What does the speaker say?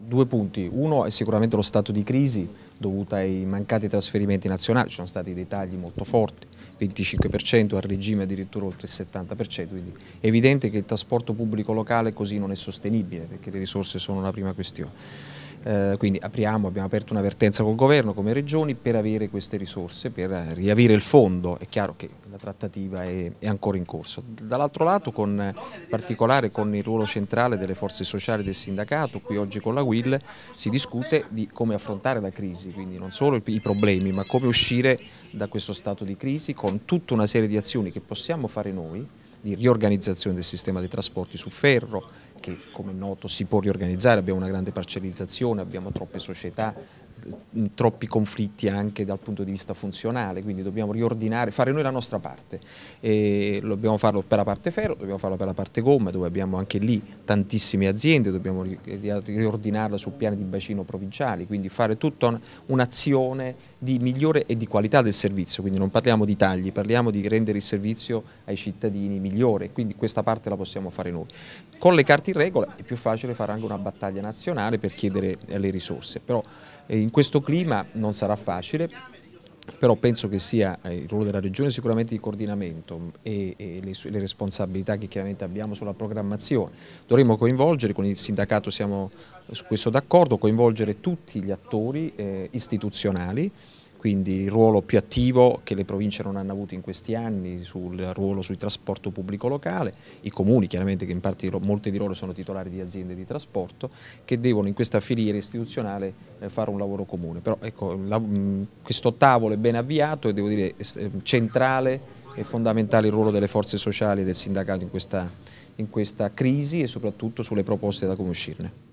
Due punti, uno è sicuramente lo stato di crisi dovuta ai mancati trasferimenti nazionali, ci sono stati dei tagli molto forti, 25%, al regime addirittura oltre il 70%, quindi è evidente che il trasporto pubblico locale così non è sostenibile perché le risorse sono la prima questione. Eh, quindi apriamo, abbiamo aperto un'avvertenza col governo come regioni per avere queste risorse, per riavere il fondo, è chiaro che la trattativa è, è ancora in corso. Dall'altro lato con, in particolare con il ruolo centrale delle forze sociali del sindacato, qui oggi con la WIL si discute di come affrontare la crisi, quindi non solo i problemi ma come uscire da questo stato di crisi con tutta una serie di azioni che possiamo fare noi, di riorganizzazione del sistema dei trasporti su ferro, che come noto si può riorganizzare, abbiamo una grande parcializzazione, abbiamo troppe società, troppi conflitti anche dal punto di vista funzionale, quindi dobbiamo riordinare, fare noi la nostra parte. E dobbiamo farlo per la parte ferro, dobbiamo farlo per la parte gomma, dove abbiamo anche lì tantissime aziende, dobbiamo riordinarla sul piano di bacino provinciali, quindi fare tutta un'azione di migliore e di qualità del servizio, quindi non parliamo di tagli, parliamo di rendere il servizio ai cittadini migliore, quindi questa parte la possiamo fare noi. Con le carte in regola è più facile fare anche una battaglia nazionale per chiedere le risorse, però eh, in questo clima non sarà facile però penso che sia eh, il ruolo della Regione sicuramente di coordinamento mm, e, e le, le, responsabilità che chiaramente abbiamo sulla programmazione. Dovremmo coinvolgere, con il sindacato siamo su questo d'accordo, coinvolgere tutti gli attori eh, istituzionali quindi il ruolo più attivo che le province non hanno avuto in questi anni sul ruolo sui trasporto pubblico locale, i comuni chiaramente che in parte molte di loro sono titolari di aziende di trasporto che devono in questa filiera istituzionale eh, fare un lavoro comune, però ecco, questo tavolo è ben avviato e devo dire centrale e fondamentale il ruolo delle forze sociali e del sindacato in questa, in questa crisi e soprattutto sulle proposte da come uscirne.